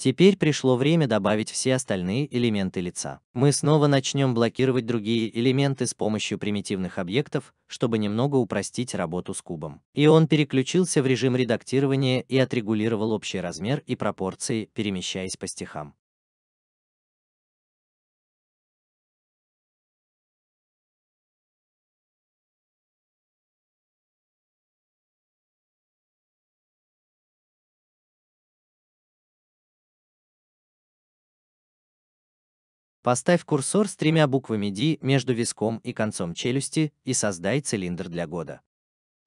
Теперь пришло время добавить все остальные элементы лица. Мы снова начнем блокировать другие элементы с помощью примитивных объектов, чтобы немного упростить работу с кубом. И он переключился в режим редактирования и отрегулировал общий размер и пропорции, перемещаясь по стихам. Поставь курсор с тремя буквами D между виском и концом челюсти и создай цилиндр для года.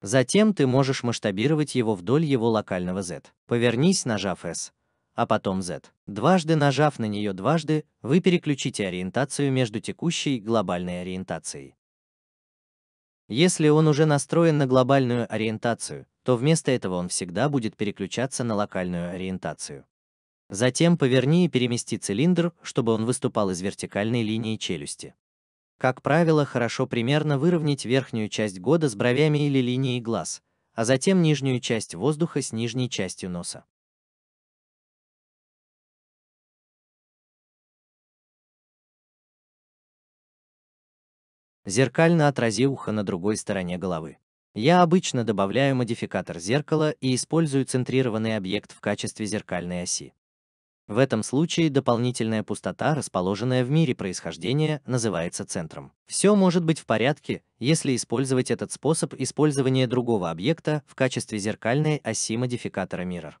Затем ты можешь масштабировать его вдоль его локального Z. Повернись, нажав S, а потом Z. Дважды нажав на нее дважды, вы переключите ориентацию между текущей и глобальной ориентацией. Если он уже настроен на глобальную ориентацию, то вместо этого он всегда будет переключаться на локальную ориентацию. Затем поверни и перемести цилиндр, чтобы он выступал из вертикальной линии челюсти. Как правило, хорошо примерно выровнять верхнюю часть года с бровями или линией глаз, а затем нижнюю часть воздуха с нижней частью носа. Зеркально отрази ухо на другой стороне головы. Я обычно добавляю модификатор зеркала и использую центрированный объект в качестве зеркальной оси. В этом случае дополнительная пустота, расположенная в мире происхождения, называется центром. Все может быть в порядке, если использовать этот способ использования другого объекта в качестве зеркальной оси модификатора Mirror.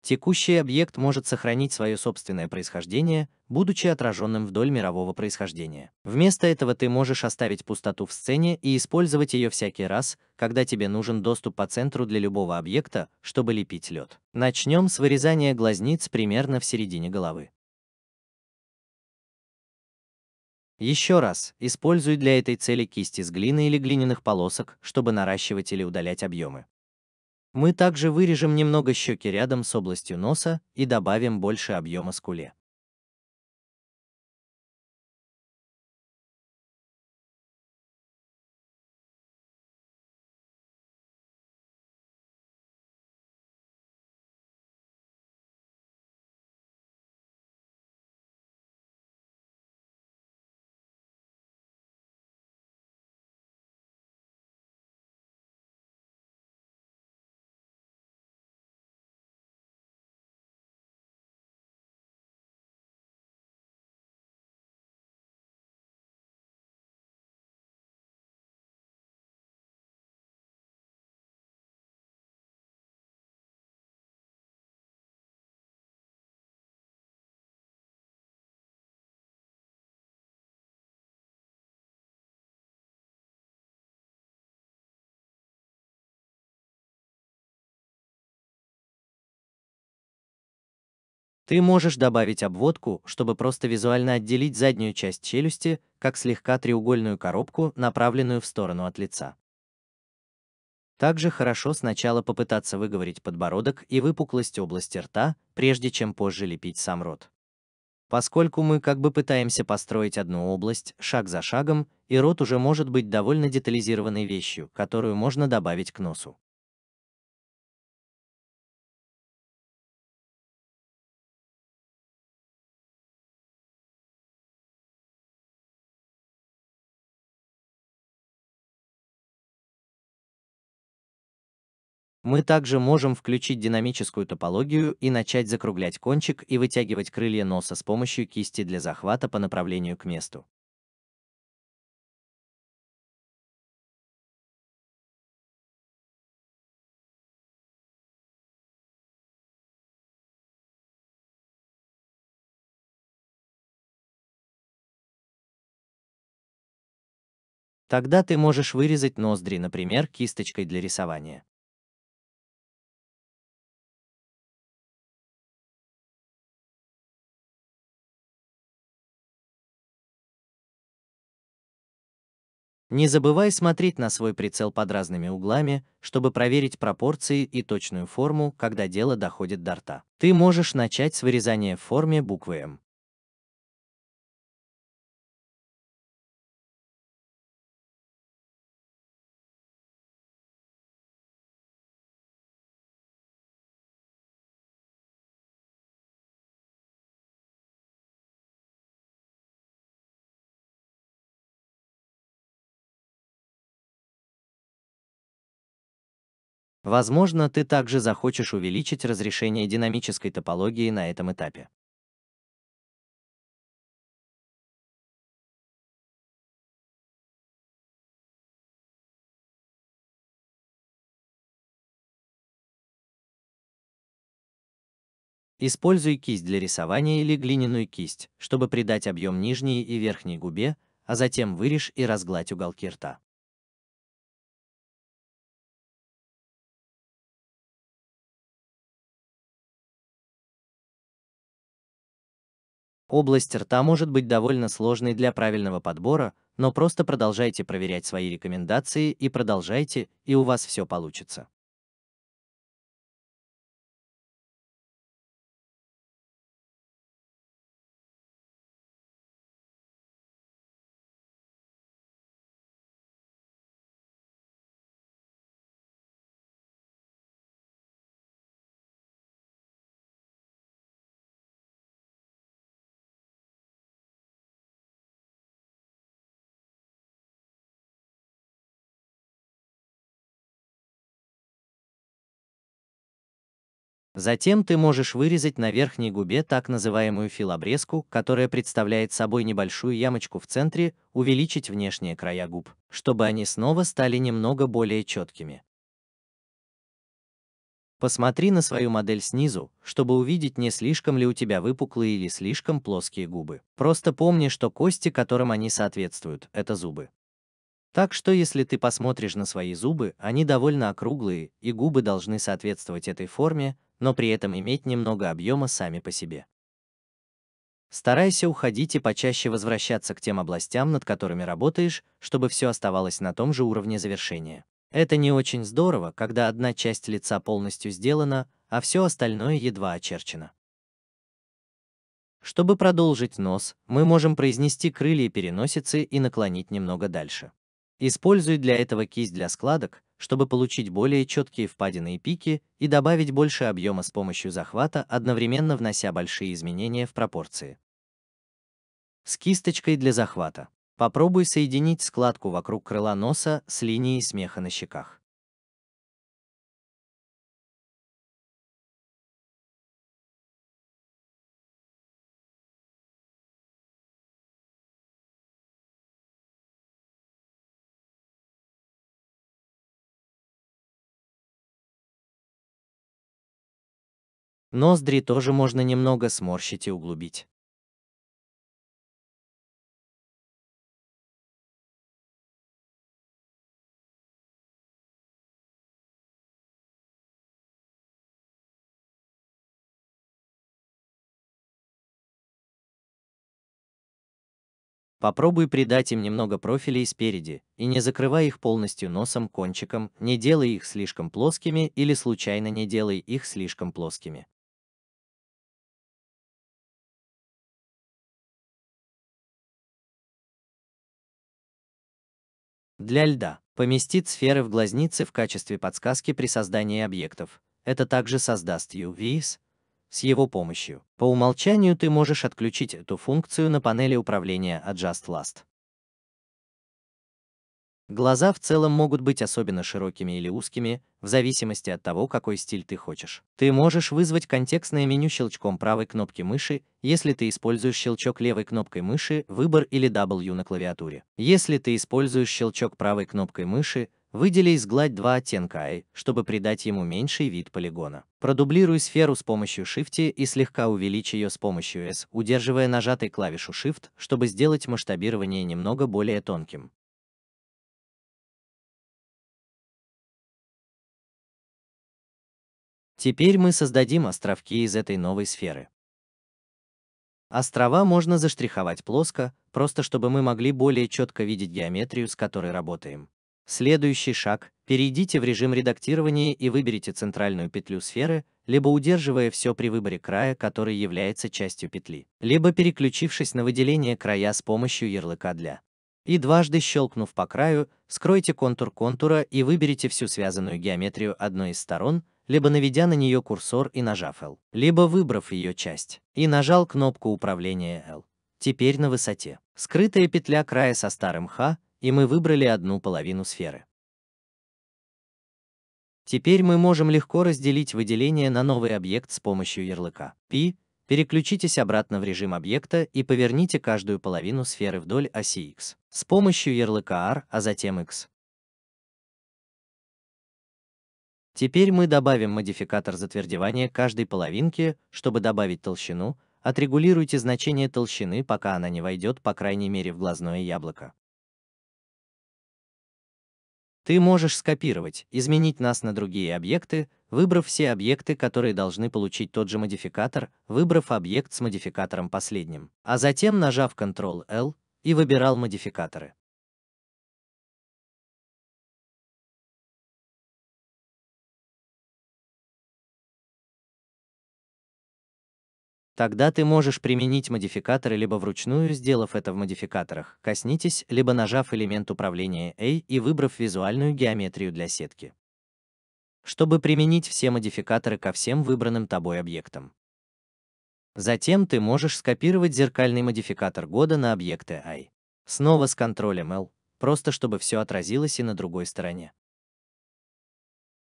Текущий объект может сохранить свое собственное происхождение, будучи отраженным вдоль мирового происхождения. Вместо этого ты можешь оставить пустоту в сцене и использовать ее всякий раз, когда тебе нужен доступ по центру для любого объекта, чтобы лепить лед. Начнем с вырезания глазниц примерно в середине головы. Еще раз, используй для этой цели кисти с глины или глиняных полосок, чтобы наращивать или удалять объемы. Мы также вырежем немного щеки рядом с областью носа и добавим больше объема скуле. Ты можешь добавить обводку, чтобы просто визуально отделить заднюю часть челюсти, как слегка треугольную коробку, направленную в сторону от лица. Также хорошо сначала попытаться выговорить подбородок и выпуклость области рта, прежде чем позже лепить сам рот. Поскольку мы как бы пытаемся построить одну область шаг за шагом, и рот уже может быть довольно детализированной вещью, которую можно добавить к носу. Мы также можем включить динамическую топологию и начать закруглять кончик и вытягивать крылья носа с помощью кисти для захвата по направлению к месту. Тогда ты можешь вырезать ноздри, например, кисточкой для рисования. Не забывай смотреть на свой прицел под разными углами, чтобы проверить пропорции и точную форму, когда дело доходит до рта. Ты можешь начать с вырезания в форме буквы М. Возможно, ты также захочешь увеличить разрешение динамической топологии на этом этапе. Используй кисть для рисования или глиняную кисть, чтобы придать объем нижней и верхней губе, а затем вырежь и разгладь уголки рта. Область рта может быть довольно сложной для правильного подбора, но просто продолжайте проверять свои рекомендации и продолжайте, и у вас все получится. Затем ты можешь вырезать на верхней губе так называемую филобрезку, которая представляет собой небольшую ямочку в центре, увеличить внешние края губ, чтобы они снова стали немного более четкими. Посмотри на свою модель снизу, чтобы увидеть, не слишком ли у тебя выпуклые или слишком плоские губы. Просто помни, что кости, которым они соответствуют, это зубы. Так что если ты посмотришь на свои зубы, они довольно округлые, и губы должны соответствовать этой форме, но при этом иметь немного объема сами по себе. Старайся уходить и почаще возвращаться к тем областям, над которыми работаешь, чтобы все оставалось на том же уровне завершения. Это не очень здорово, когда одна часть лица полностью сделана, а все остальное едва очерчено. Чтобы продолжить нос, мы можем произнести крылья переносицы и наклонить немного дальше. Используй для этого кисть для складок, чтобы получить более четкие впадины и пики и добавить больше объема с помощью захвата, одновременно внося большие изменения в пропорции. С кисточкой для захвата. Попробуй соединить складку вокруг крыла носа с линией смеха на щеках. Ноздри тоже можно немного сморщить и углубить. Попробуй придать им немного профилей спереди, и не закрывай их полностью носом, кончиком, не делай их слишком плоскими или случайно не делай их слишком плоскими. Для льда поместит сферы в глазницы в качестве подсказки при создании объектов. Это также создаст UVS. С его помощью по умолчанию ты можешь отключить эту функцию на панели управления Adjust Last. Глаза в целом могут быть особенно широкими или узкими, в зависимости от того, какой стиль ты хочешь. Ты можешь вызвать контекстное меню щелчком правой кнопки мыши, если ты используешь щелчок левой кнопкой мыши, выбор или W на клавиатуре. Если ты используешь щелчок правой кнопкой мыши, выдели и сгладь два оттенка I, чтобы придать ему меньший вид полигона. Продублируй сферу с помощью Shift и слегка увеличь ее с помощью S, удерживая нажатой клавишу Shift, чтобы сделать масштабирование немного более тонким. Теперь мы создадим островки из этой новой сферы. Острова можно заштриховать плоско, просто чтобы мы могли более четко видеть геометрию, с которой работаем. Следующий шаг – перейдите в режим редактирования и выберите центральную петлю сферы, либо удерживая все при выборе края, который является частью петли, либо переключившись на выделение края с помощью ярлыка «для». И дважды щелкнув по краю, скройте контур контура и выберите всю связанную геометрию одной из сторон, либо наведя на нее курсор и нажав L, либо выбрав ее часть и нажал кнопку управления L. Теперь на высоте. Скрытая петля края со старым Х, и мы выбрали одну половину сферы. Теперь мы можем легко разделить выделение на новый объект с помощью ярлыка P, переключитесь обратно в режим объекта и поверните каждую половину сферы вдоль оси X с помощью ярлыка R, а затем X. Теперь мы добавим модификатор затвердевания каждой половинки, чтобы добавить толщину, отрегулируйте значение толщины, пока она не войдет, по крайней мере, в глазное яблоко. Ты можешь скопировать, изменить нас на другие объекты, выбрав все объекты, которые должны получить тот же модификатор, выбрав объект с модификатором последним, а затем нажав Ctrl-L и выбирал модификаторы. Тогда ты можешь применить модификаторы либо вручную, сделав это в модификаторах, коснитесь, либо нажав элемент управления A и выбрав визуальную геометрию для сетки. Чтобы применить все модификаторы ко всем выбранным тобой объектам. Затем ты можешь скопировать зеркальный модификатор года на объекты I. Снова с контролем L, просто чтобы все отразилось и на другой стороне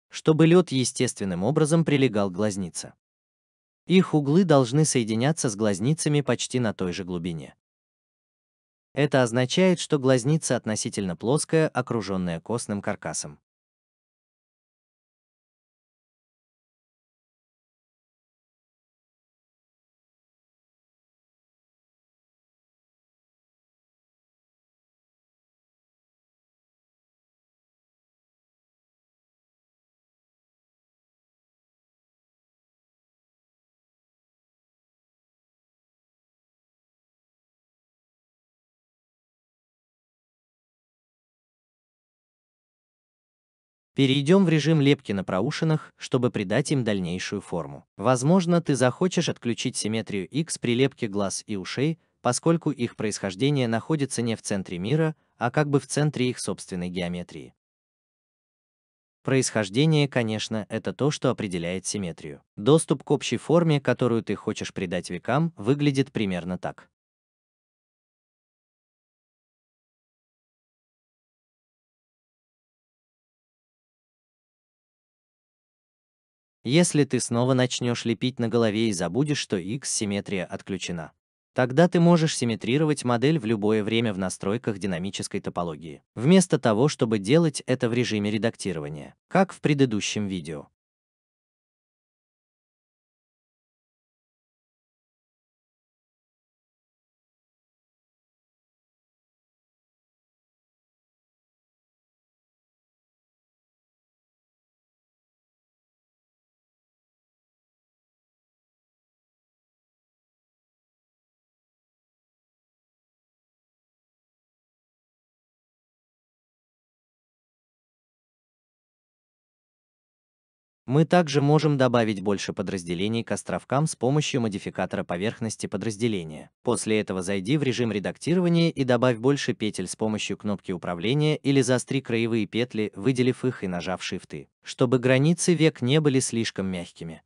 чтобы лед естественным образом прилегал к глазнице. Их углы должны соединяться с глазницами почти на той же глубине. Это означает, что глазница относительно плоская, окруженная костным каркасом. Перейдем в режим лепки на проушинах, чтобы придать им дальнейшую форму. Возможно, ты захочешь отключить симметрию X при лепке глаз и ушей, поскольку их происхождение находится не в центре мира, а как бы в центре их собственной геометрии. Происхождение, конечно, это то, что определяет симметрию. Доступ к общей форме, которую ты хочешь придать векам, выглядит примерно так. Если ты снова начнешь лепить на голове и забудешь, что X-симметрия отключена, тогда ты можешь симметрировать модель в любое время в настройках динамической топологии, вместо того, чтобы делать это в режиме редактирования, как в предыдущем видео. Мы также можем добавить больше подразделений к островкам с помощью модификатора поверхности подразделения. После этого зайди в режим редактирования и добавь больше петель с помощью кнопки управления или заостри краевые петли, выделив их и нажав шифты, чтобы границы век не были слишком мягкими.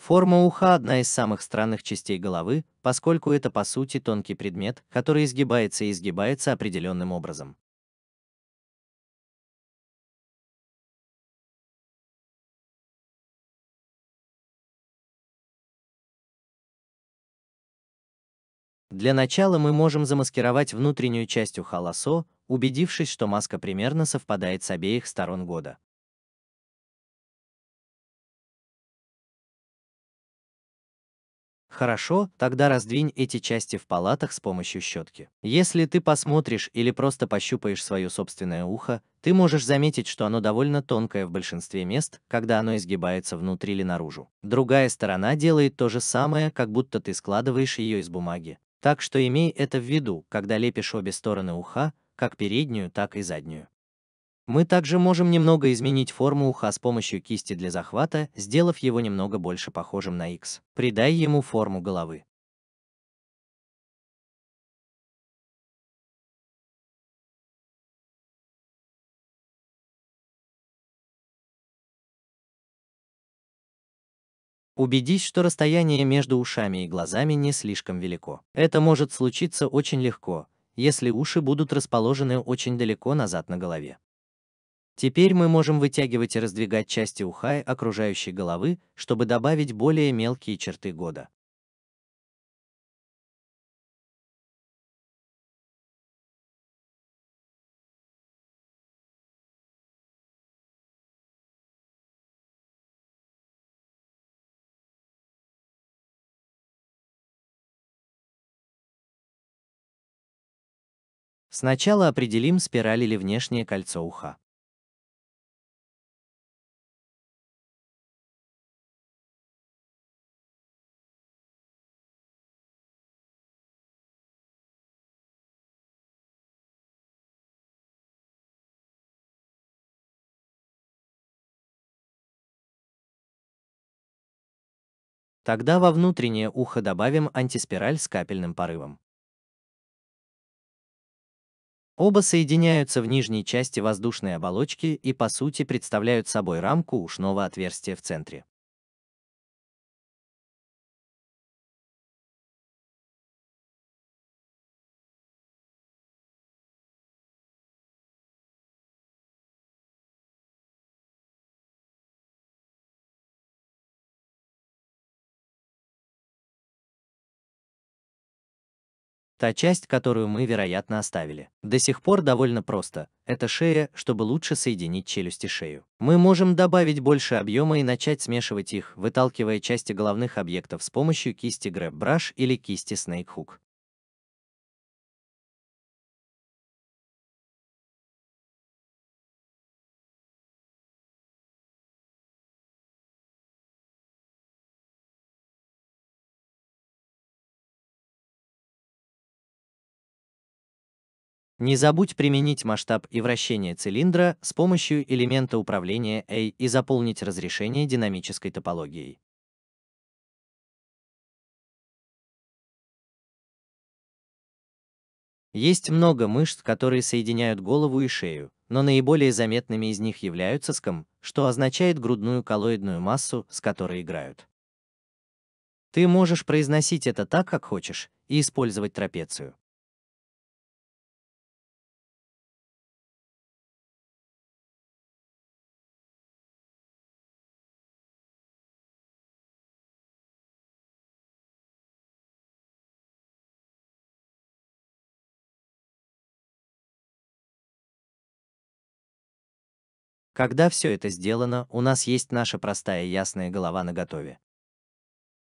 Форма уха – одна из самых странных частей головы, поскольку это по сути тонкий предмет, который изгибается и изгибается определенным образом. Для начала мы можем замаскировать внутреннюю часть уха лосо, убедившись, что маска примерно совпадает с обеих сторон года. Хорошо, тогда раздвинь эти части в палатах с помощью щетки. Если ты посмотришь или просто пощупаешь свое собственное ухо, ты можешь заметить, что оно довольно тонкое в большинстве мест, когда оно изгибается внутрь или наружу. Другая сторона делает то же самое, как будто ты складываешь ее из бумаги. Так что имей это в виду, когда лепишь обе стороны уха, как переднюю, так и заднюю. Мы также можем немного изменить форму уха с помощью кисти для захвата, сделав его немного больше похожим на X. Придай ему форму головы. Убедись, что расстояние между ушами и глазами не слишком велико. Это может случиться очень легко, если уши будут расположены очень далеко назад на голове. Теперь мы можем вытягивать и раздвигать части уха и окружающей головы, чтобы добавить более мелкие черты года. Сначала определим спираль или внешнее кольцо уха. Тогда во внутреннее ухо добавим антиспираль с капельным порывом. Оба соединяются в нижней части воздушной оболочки и по сути представляют собой рамку ушного отверстия в центре. Та часть, которую мы, вероятно, оставили. До сих пор довольно просто. Это шея, чтобы лучше соединить челюсти шею. Мы можем добавить больше объема и начать смешивать их, выталкивая части головных объектов с помощью кисти Grab Brush или кисти Snake Hook. Не забудь применить масштаб и вращение цилиндра с помощью элемента управления A и заполнить разрешение динамической топологией. Есть много мышц, которые соединяют голову и шею, но наиболее заметными из них являются ском, что означает грудную коллоидную массу, с которой играют. Ты можешь произносить это так, как хочешь, и использовать трапецию. Когда все это сделано, у нас есть наша простая ясная голова наготове.